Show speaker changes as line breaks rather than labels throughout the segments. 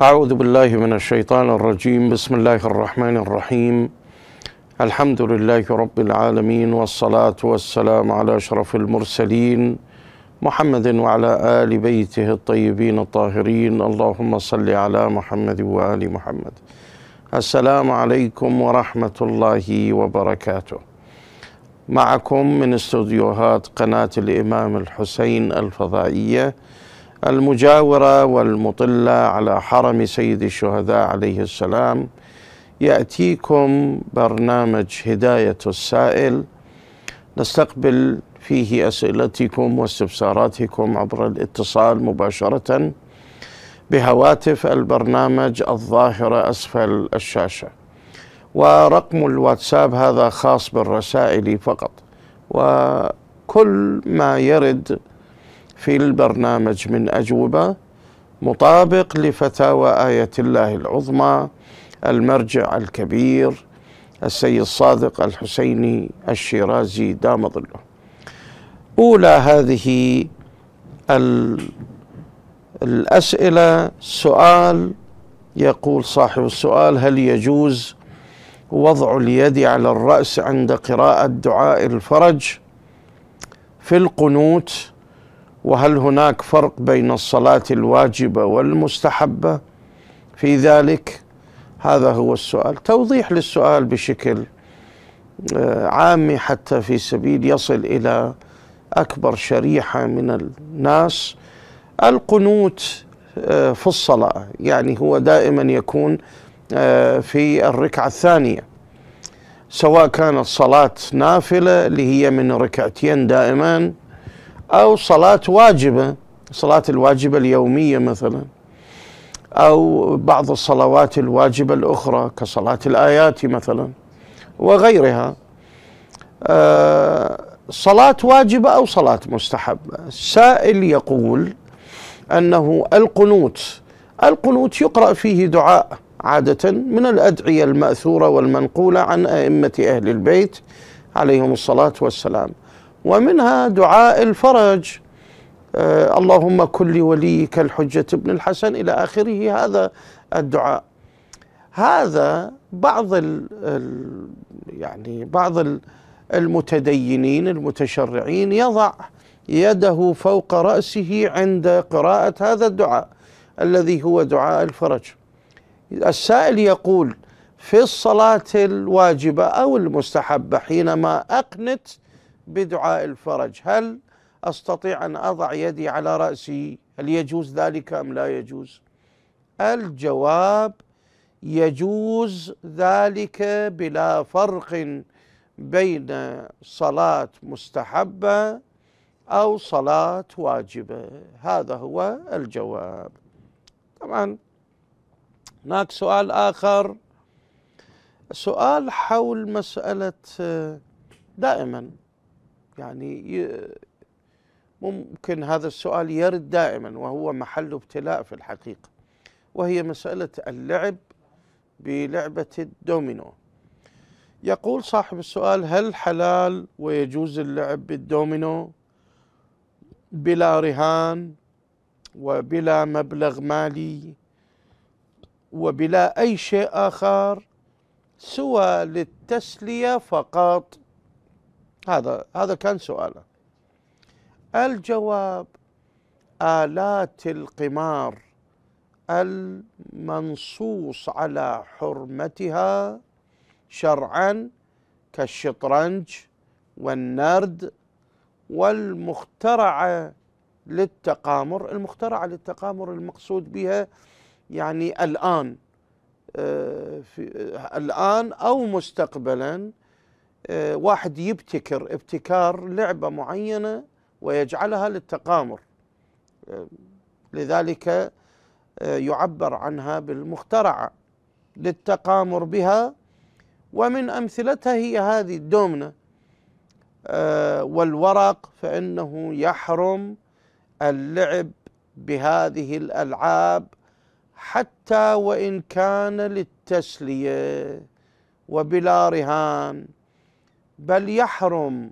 أعوذ بالله من الشيطان الرجيم بسم الله الرحمن الرحيم الحمد لله رب العالمين والصلاة والسلام على أشرف المرسلين محمد وعلى آل بيته الطيبين الطاهرين اللهم صل على محمد وآل محمد السلام عليكم ورحمة الله وبركاته معكم من استوديوهات قناة الإمام الحسين الفضائية المجاورة والمطلة على حرم سيد الشهداء عليه السلام يأتيكم برنامج هداية السائل نستقبل فيه أسئلتكم واستفساراتكم عبر الاتصال مباشرة بهواتف البرنامج الظاهرة أسفل الشاشة ورقم الواتساب هذا خاص بالرسائل فقط وكل ما يرد في البرنامج من أجوبة مطابق لفتاوى آية الله العظمى المرجع الكبير السيد صادق الحسيني الشيرازي دام ظله أولى هذه الأسئلة سؤال يقول صاحب السؤال هل يجوز وضع اليد على الرأس عند قراءة دعاء الفرج في القنوت وهل هناك فرق بين الصلاة الواجبة والمستحبة في ذلك هذا هو السؤال توضيح للسؤال بشكل آه، عامي حتى في سبيل يصل إلى أكبر شريحة من الناس القنوت آه، في الصلاة يعني هو دائما يكون آه، في الركعة الثانية سواء كانت صلاة نافلة اللي هي من ركعتين دائما أو صلاة واجبة صلاة الواجبة اليومية مثلا أو بعض الصلوات الواجبة الأخرى كصلاة الآيات مثلا وغيرها آه، صلاة واجبة أو صلاة مستحبة السائل يقول أنه القنوت القنوت يقرأ فيه دعاء عادة من الأدعية المأثورة والمنقولة عن أئمة أهل البيت عليهم الصلاة والسلام ومنها دعاء الفرج آه اللهم كن لوليك الحجة ابن الحسن إلى آخره هذا الدعاء هذا بعض الـ ال يعني بعض المتدينين المتشرعين يضع يده فوق رأسه عند قراءة هذا الدعاء الذي هو دعاء الفرج السائل يقول في الصلاة الواجبة أو المستحبة حينما أقنت بدعاء الفرج هل استطيع ان اضع يدي على راسي هل يجوز ذلك ام لا يجوز الجواب يجوز ذلك بلا فرق بين صلاه مستحبه او صلاه واجبه هذا هو الجواب طبعا هناك سؤال اخر سؤال حول مساله دائما يعني ممكن هذا السؤال يرد دائما وهو محل ابتلاء في الحقيقة وهي مسألة اللعب بلعبة الدومينو يقول صاحب السؤال هل حلال ويجوز اللعب بالدومينو بلا رهان وبلا مبلغ مالي وبلا أي شيء آخر سوى للتسلية فقط هذا هذا كان سؤاله الجواب آلات القمار المنصوص على حرمتها شرعا كالشطرنج والنرد والمخترعة للتقامر المخترعة للتقامر المقصود بها يعني الآن آه, آه، الآن أو مستقبلا آه، واحد يبتكر ابتكار لعبة معينة ويجعلها للتقامر آه، لذلك آه، يعبر عنها بالمخترعة للتقامر بها ومن أمثلتها هي هذه الدومنة والورق فإنه يحرم اللعب بهذه الألعاب حتى وإن كان للتسلية وبلا رهان بل يحرم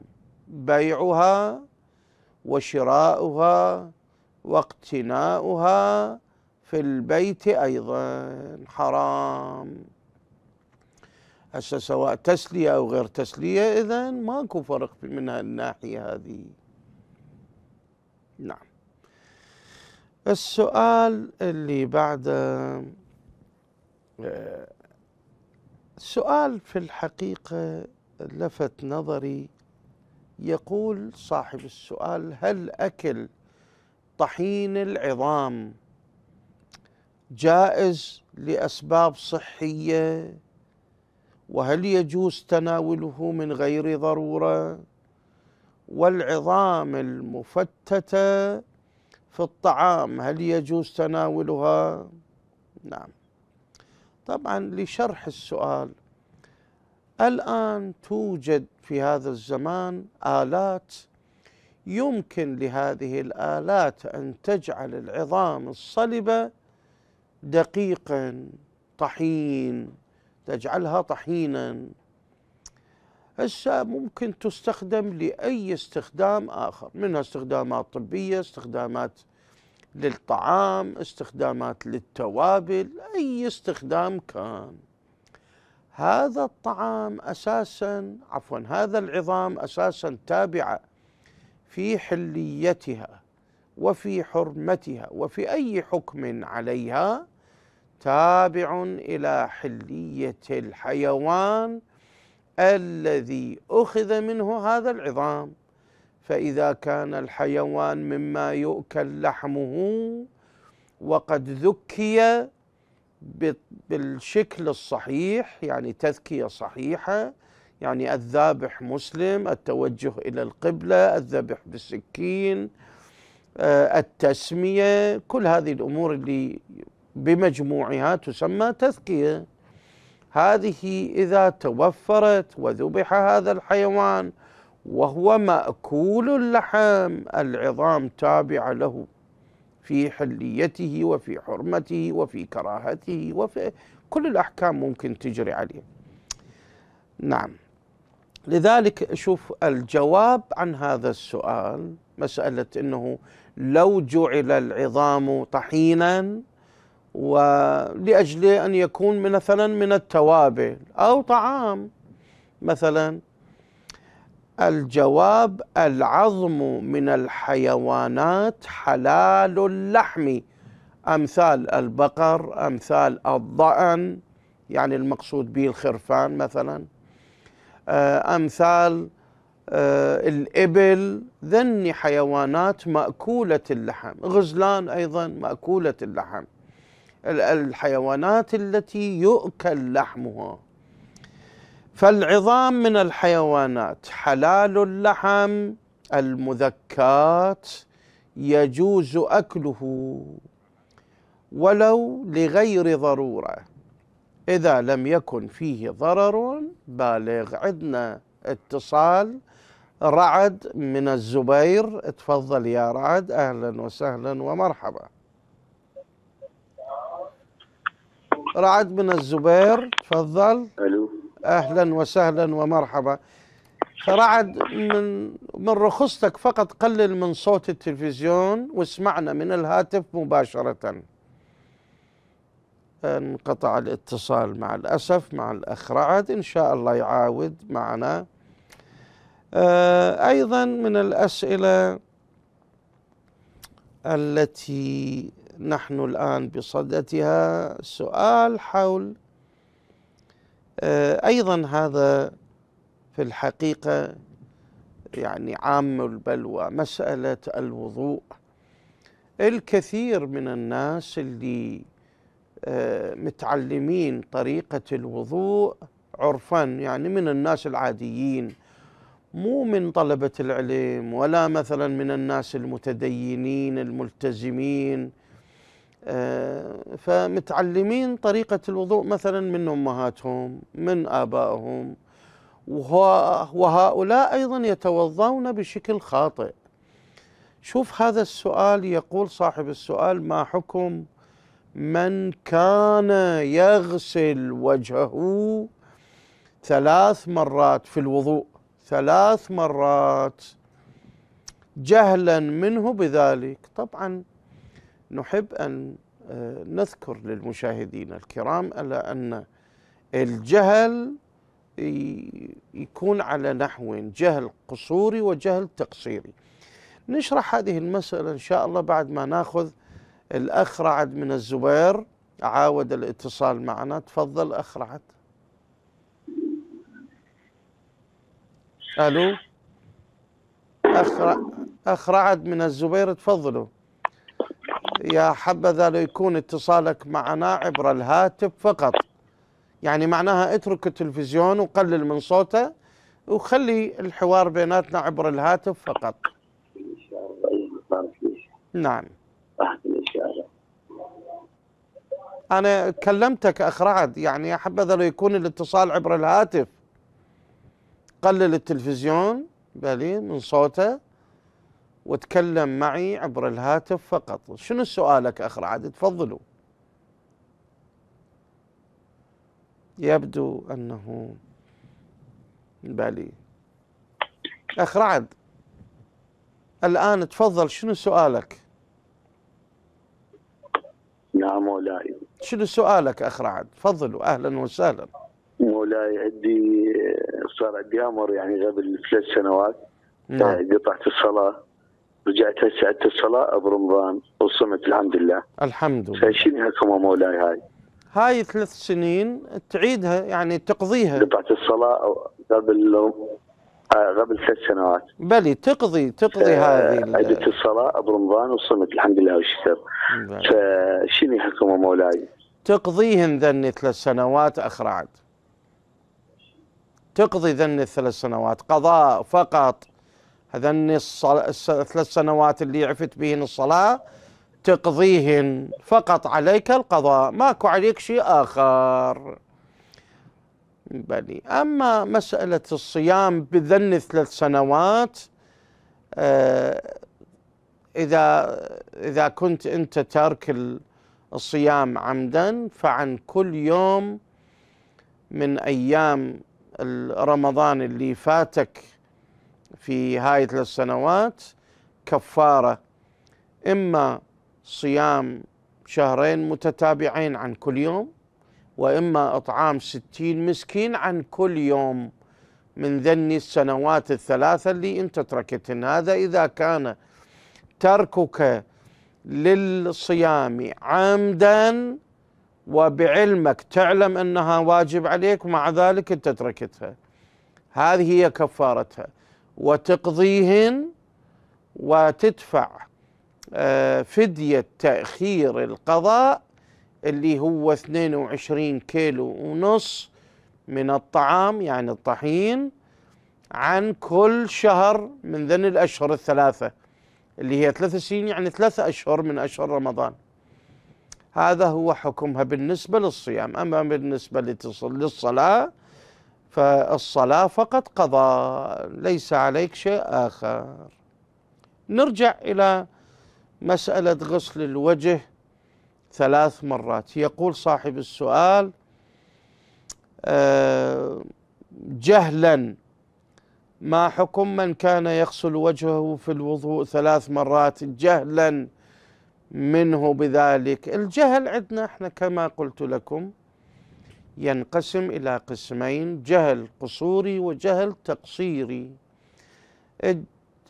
بيعها وشراؤها واقتناؤها في البيت ايضا حرام هسه سواء تسليه او غير تسليه اذا ماكو فرق من الناحيه هذه نعم السؤال اللي بعده آه، سؤال في الحقيقه لفت نظري يقول صاحب السؤال هل اكل طحين العظام جائز لاسباب صحيه وهل يجوز تناوله من غير ضروره والعظام المفتته في الطعام هل يجوز تناولها نعم طبعا لشرح السؤال الان توجد في هذا الزمان الات يمكن لهذه الالات ان تجعل العظام الصلبه دقيقا طحين تجعلها طحينا هسه ممكن تستخدم لاي استخدام اخر منها استخدامات طبيه استخدامات للطعام استخدامات للتوابل اي استخدام كان هذا الطعام اساسا عفوا هذا العظام اساسا تابعه في حليتها وفي حرمتها وفي اي حكم عليها تابع الى حليه الحيوان الذي اخذ منه هذا العظام فاذا كان الحيوان مما يؤكل لحمه وقد ذكي بالشكل الصحيح يعني تذكيه صحيحه يعني الذابح مسلم التوجه الى القبله الذبح بالسكين آه، التسميه كل هذه الامور اللي بمجموعها تسمى تذكيه هذه اذا توفرت وذبح هذا الحيوان وهو ماكول اللحم العظام تابعه له في حليته وفي حرمته وفي كراهته وفي كل الأحكام ممكن تجري عليه نعم لذلك شوف الجواب عن هذا السؤال مسألة أنه لو جعل العظام طحينا ولأجل أن يكون مثلا من التوابل أو طعام مثلا الجواب العظم من الحيوانات حلال اللحم امثال البقر امثال الضأن يعني المقصود به الخرفان مثلا آه، امثال آه، الإبل ذني حيوانات مأكولة اللحم غزلان أيضا مأكولة اللحم الحيوانات التي يؤكل لحمها فالعظام من الحيوانات حلال اللحم المذكات يجوز اكله ولو لغير ضروره اذا لم يكن فيه ضرر بالغ عندنا اتصال رعد من الزبير تفضل يا رعد اهلا وسهلا ومرحبا رعد من الزبير تفضل الو أهلا وسهلا ومرحبا فرعد من من رخصتك فقط قلل من صوت التلفزيون واسمعنا من الهاتف مباشرة انقطع الاتصال مع الأسف مع الأخ رعد إن شاء الله يعاود معنا آه، أيضا من الأسئلة التي نحن الآن بصددها سؤال حول آه، ايضا هذا في الحقيقه يعني عام البلوى مساله الوضوء الكثير من الناس اللي آه، متعلمين طريقه الوضوء عرفا يعني من الناس العاديين مو من طلبة العلم ولا مثلا من الناس المتدينين الملتزمين فمتعلمين طريقة الوضوء مثلا من أمهاتهم من آبائهم وهؤلاء أيضا يتوضون بشكل خاطئ شوف هذا السؤال يقول صاحب السؤال ما حكم من كان يغسل وجهه ثلاث مرات في الوضوء ثلاث مرات جهلا منه بذلك طبعا نحب أن آه، نذكر للمشاهدين الكرام ألا أن الجهل يكون على نحو جهل قصوري وجهل تقصيري نشرح هذه المسألة إن شاء الله بعد ما ناخذ الأخ رعد من الزبير عاود الاتصال معنا تفضل أخ رعد ألو أخ رعد من الزبير تفضلوا يا حبذا لو يكون اتصالك معنا عبر الهاتف فقط يعني معناها اترك التلفزيون وقلل من صوته وخلي الحوار بيناتنا عبر الهاتف فقط نعم أنا كلمتك أخ رعد يعني حبذا لو يكون الاتصال عبر الهاتف قلل التلفزيون بلي من صوته وتكلم معي عبر الهاتف فقط شنو سؤالك أخ رعد تفضلوا يبدو أنه بالي أخ رعد الآن تفضل شنو سؤالك نعم مولاي شنو سؤالك أخ رعد تفضلوا أهلا وسهلا مولاي عندي صار عندي أمر يعني قبل ثلاث سنوات نعم قطعت الصلاة رجعت هسه الصلاة برمضان وصمت الحمد لله الحمد لله فشنها كما مولاي هاي هاي ثلاث سنين تعيدها يعني تقضيها قطعت الصلاة قبل آه، قبل ثلاث سنوات بلي تقضي تقضي هذه عدت الصلاة برمضان وصمت الحمد لله والشكر فشنو حكم مولاي تقضيهن ذن ثلاث سنوات أخرعت تقضي ذن الثلاث سنوات قضاء فقط هذني الثلاث سنوات اللي عفت بهن الصلاة تقضيهن فقط عليك القضاء ماكو عليك شيء آخر بلي أما مسألة الصيام بذن الثلاث سنوات آه إذا إذا كنت أنت ترك الصيام عمدا فعن كل يوم من أيام رمضان اللي فاتك في هاي ثلاث سنوات كفارة إما صيام شهرين متتابعين عن كل يوم وإما إطعام ستين مسكين عن كل يوم من ذني السنوات الثلاثة اللي أنت تركتن هذا إذا كان تركك للصيام عمدا وبعلمك تعلم أنها واجب عليك ومع ذلك أنت تركتها هذه هي كفارتها وتقضيهن وتدفع آه، فدية تأخير القضاء اللي هو 22 كيلو ونص من الطعام يعني الطحين عن كل شهر من ذن الأشهر الثلاثة اللي هي ثلاث سنين يعني ثلاثة أشهر من أشهر رمضان هذا هو حكمها بالنسبة للصيام أما بالنسبة للصلاة فالصلاة فقط قضاء ليس عليك شيء آخر نرجع إلى مسألة غسل الوجه ثلاث مرات يقول صاحب السؤال آه، جهلا ما حكم من كان يغسل وجهه في الوضوء ثلاث مرات جهلا منه بذلك الجهل عندنا احنا كما قلت لكم ينقسم إلى قسمين جهل قصوري وجهل تقصيري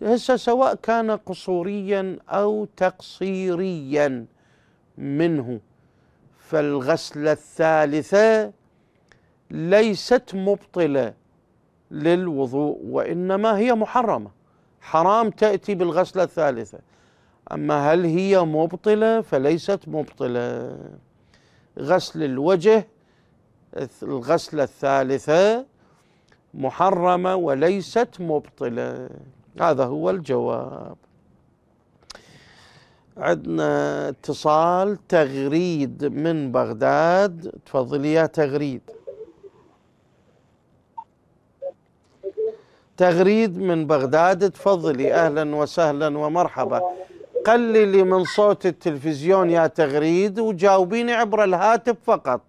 هسه سواء كان قصوريا أو تقصيريا منه فالغسلة الثالثة ليست مبطلة للوضوء وإنما هي محرمة حرام تأتي بالغسلة الثالثة أما هل هي مبطلة فليست مبطلة غسل الوجه الغسلة الثالثة محرمة وليست مبطلة هذا هو الجواب عندنا اتصال تغريد من بغداد تفضلي يا تغريد تغريد من بغداد تفضلي اهلا وسهلا ومرحبا قللي من صوت التلفزيون يا تغريد وجاوبيني عبر الهاتف فقط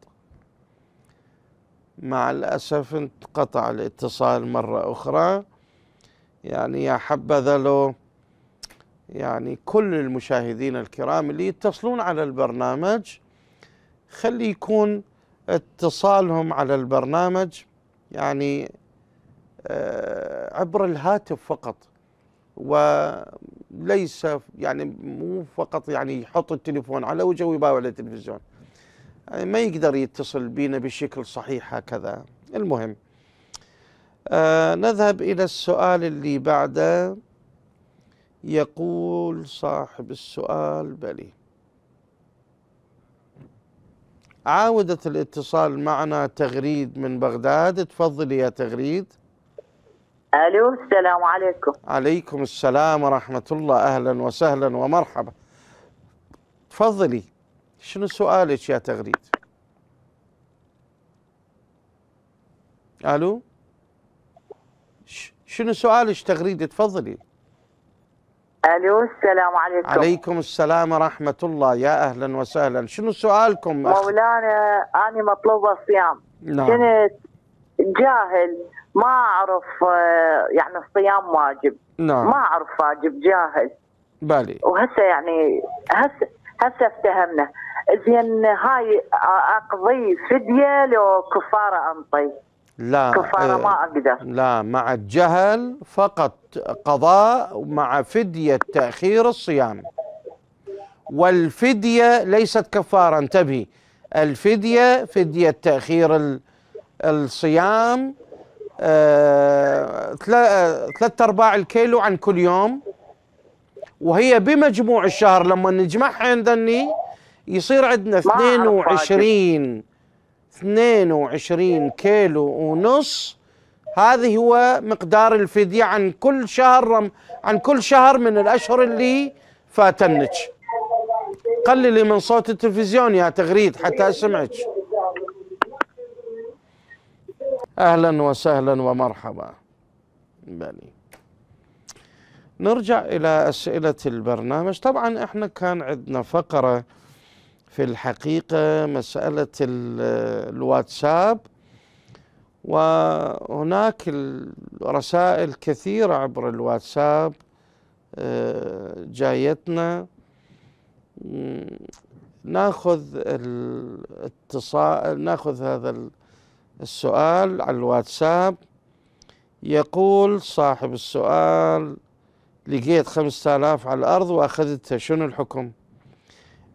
مع الأسف انقطع الاتصال مرة أخرى يعني يا حبذا لو يعني كل المشاهدين الكرام اللي يتصلون على البرنامج خلي يكون اتصالهم على البرنامج يعني آه، عبر الهاتف فقط وليس يعني مو فقط يعني يحط التليفون على وجهه ويباوع التلفزيون آه، ما يقدر يتصل بينا بشكل صحيح هكذا المهم آه نذهب إلى السؤال اللي بعده يقول صاحب السؤال بلي عاودة الاتصال معنا تغريد من بغداد تفضلي يا تغريد الو السلام عليكم عليكم السلام ورحمه الله اهلا وسهلا ومرحبا تفضلي شنو سؤالك يا تغريد الو شنو سؤالك تغريد تفضلي الو السلام عليكم عليكم السلام ورحمه الله يا اهلا وسهلا شنو سؤالكم مولانا انا مطلوبه صيام نعم. كنت جاهل ما اعرف آه، يعني الصيام واجب نعم. ما اعرف واجب جاهل بالي وهسه يعني هسه هسه افتهمنا زين هاي اقضي فديه لو كفاره انطي لا كفاره ما آه، اقدر لا مع الجهل فقط قضاء مع فديه تاخير الصيام والفديه ليست كفاره انتبهي الفديه فديه تاخير الصيام ثلاثة آه، آه، أرباع الكيلو عن كل يوم وهي بمجموع الشهر لما نجمعها عندني يصير عندنا 22 22 كيلو ونص هذه هو مقدار الفدية عن كل شهر عن كل شهر من الأشهر اللي فاتنك قللي من صوت التلفزيون يا تغريد حتى أسمعك أهلا وسهلا ومرحبا بني نرجع إلى أسئلة البرنامج طبعا إحنا كان عندنا فقرة في الحقيقة مسألة الواتساب وهناك رسائل كثيرة عبر الواتساب آه، جايتنا ناخذ الاتصال ناخذ هذا السؤال على الواتساب يقول صاحب السؤال لقيت خمسة آلاف على الأرض وأخذتها شنو الحكم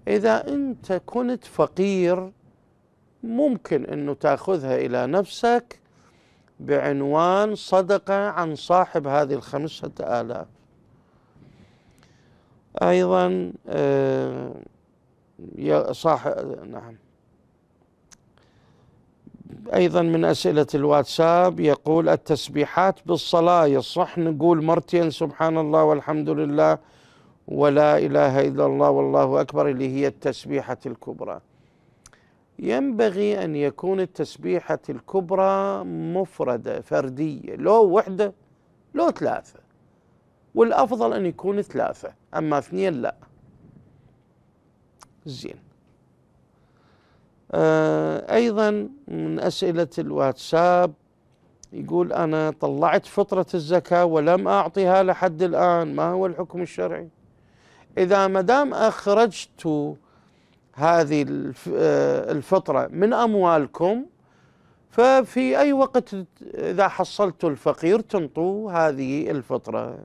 إذا أنت كنت فقير ممكن أنه تأخذها إلى نفسك بعنوان صدقة عن صاحب هذه الخمسة آلاف أيضا آه، صاحب نعم أيضا من أسئلة الواتساب يقول التسبيحات بالصلاة يصح نقول مرتين سبحان الله والحمد لله ولا إله إلا الله والله أكبر اللي هي التسبيحة الكبرى ينبغي أن يكون التسبيحة الكبرى مفردة فردية لو وحدة لو ثلاثة والأفضل أن يكون ثلاثة أما اثنين لا زين آه، أيضا من أسئلة الواتساب يقول أنا طلعت فطرة الزكاة ولم أعطها لحد الآن ما هو الحكم الشرعي إذا ما دام أخرجت هذه آه، الفطرة من أموالكم ففي أي وقت إذا حصلت الفقير تنطوا هذه الفطرة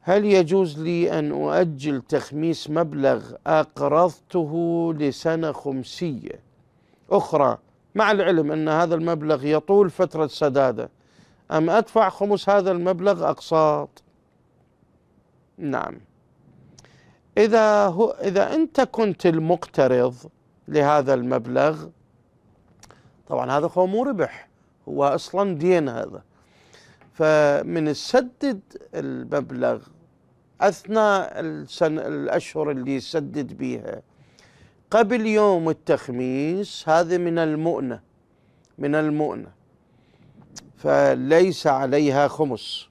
هل يجوز لي أن أؤجل تخميس مبلغ أقرضته لسنة خمسية أخرى مع العلم أن هذا المبلغ يطول فترة سداده أم أدفع خمس هذا المبلغ أقساط نعم إذا هو إذا أنت كنت المقترض لهذا المبلغ طبعا هذا هو مو ربح هو أصلا دين هذا فمن تسدد المبلغ أثناء السن الأشهر اللي يسدد بها قبل يوم التخميس هذه من المؤنة من المؤنة فليس عليها خمس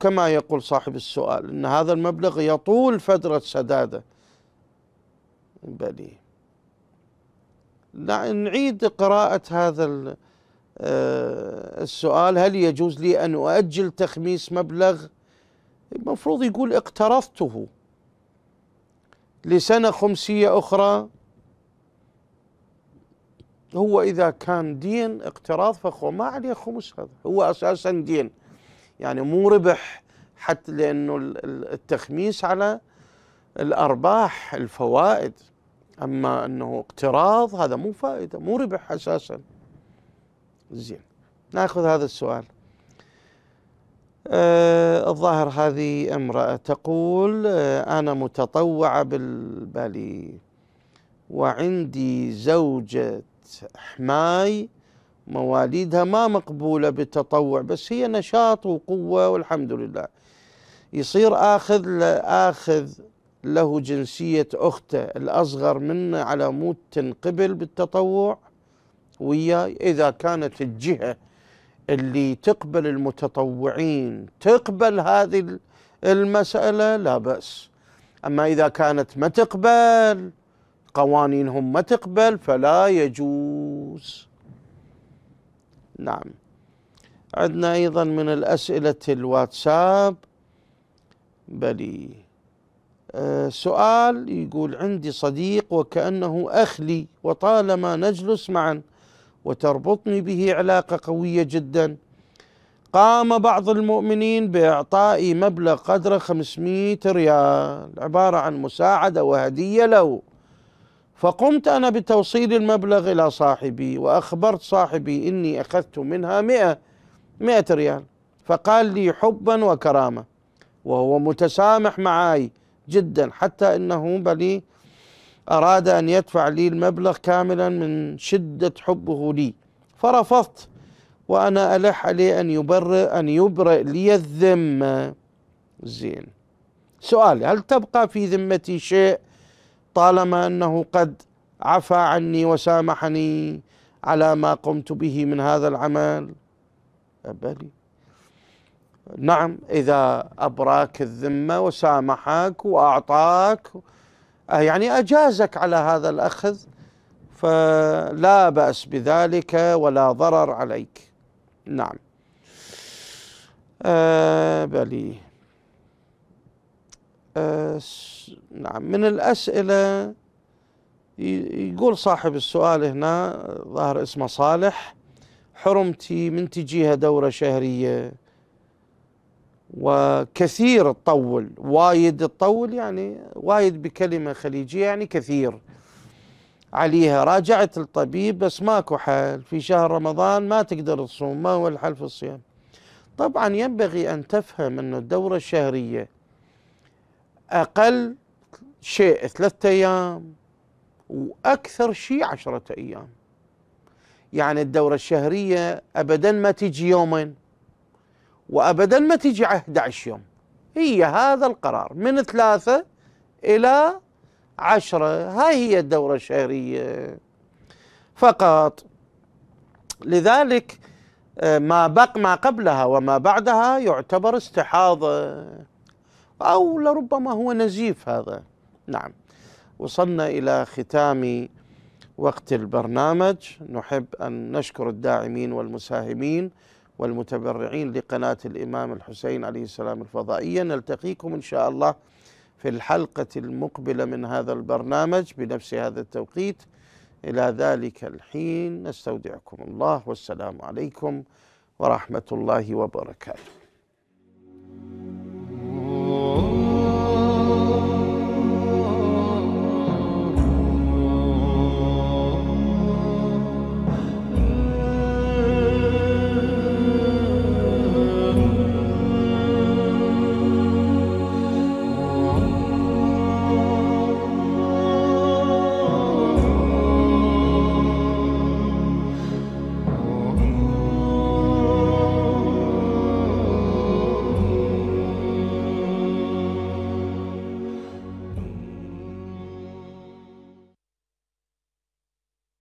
كما يقول صاحب السؤال أن هذا المبلغ يطول فترة سداده بلي نعيد قراءة هذا آه، السؤال هل يجوز لي أن أؤجل تخميس مبلغ المفروض يقول اقترضته لسنة خمسية أخرى هو إذا كان دين اقتراض فهو ما عليه خمس هذا هو أساسا دين يعني مو ربح حتى لأنه التخميس على الأرباح الفوائد أما أنه اقتراض هذا مو فائدة مو ربح أساسا زين ناخذ هذا السؤال آه الظاهر هذه امرأة تقول آه أنا متطوعة بالبالي وعندي زوجة حماي مواليدها ما مقبولة بالتطوع بس هي نشاط وقوة والحمد لله يصير آخذ آخذ له جنسية أخته الأصغر منه على مود تنقبل بالتطوع وياي إذا كانت الجهة اللي تقبل المتطوعين تقبل هذه المسألة لا بأس أما إذا كانت ما تقبل قوانينهم ما تقبل فلا يجوز نعم عندنا أيضا من الأسئلة الواتساب بلي أه سؤال يقول عندي صديق وكأنه أخ لي وطالما نجلس معا وتربطني به علاقة قوية جدا قام بعض المؤمنين بإعطائي مبلغ قدره 500 ريال عبارة عن مساعدة وهدية له فقمت أنا بتوصيل المبلغ إلى صاحبي وأخبرت صاحبي إني أخذت منها مئة مئة ريال فقال لي حبا وكرامة وهو متسامح معي جدا حتى إنه بلي أراد أن يدفع لي المبلغ كاملا من شدة حبه لي فرفضت وأنا ألح عليه أن يبرئ أن يبرئ لي الذمة زين سؤال هل تبقى في ذمتي شيء طالما انه قد عفى عني وسامحني على ما قمت به من هذا العمل أبلي نعم إذا أبراك الذمة وسامحك وأعطاك يعني أجازك على هذا الأخذ فلا بأس بذلك ولا ضرر عليك نعم آه آه، نعم من الأسئلة يقول صاحب السؤال هنا ظاهر اسمه صالح حرمتي من تجيها دورة شهرية وكثير تطول وايد تطول يعني وايد بكلمة خليجية يعني كثير عليها راجعت الطبيب بس ماكو حل في شهر رمضان ما تقدر تصوم ما هو الحل في الصيام طبعا ينبغي أن تفهم أن الدورة الشهرية أقل شيء ثلاثة أيام وأكثر شيء عشرة أيام يعني الدورة الشهرية أبدا ما تجي يومين وأبدا ما تجي 11 يوم هي هذا القرار من ثلاثة إلى عشرة هاي هي الدورة الشهرية فقط لذلك آه، ما بق ما قبلها وما بعدها يعتبر استحاضة أو لربما هو نزيف هذا نعم وصلنا إلى ختام وقت البرنامج نحب أن نشكر الداعمين والمساهمين والمتبرعين لقناة الإمام الحسين عليه السلام الفضائية نلتقيكم إن شاء الله في الحلقة المقبلة من هذا البرنامج بنفس هذا التوقيت إلى ذلك الحين نستودعكم الله والسلام عليكم ورحمة الله وبركاته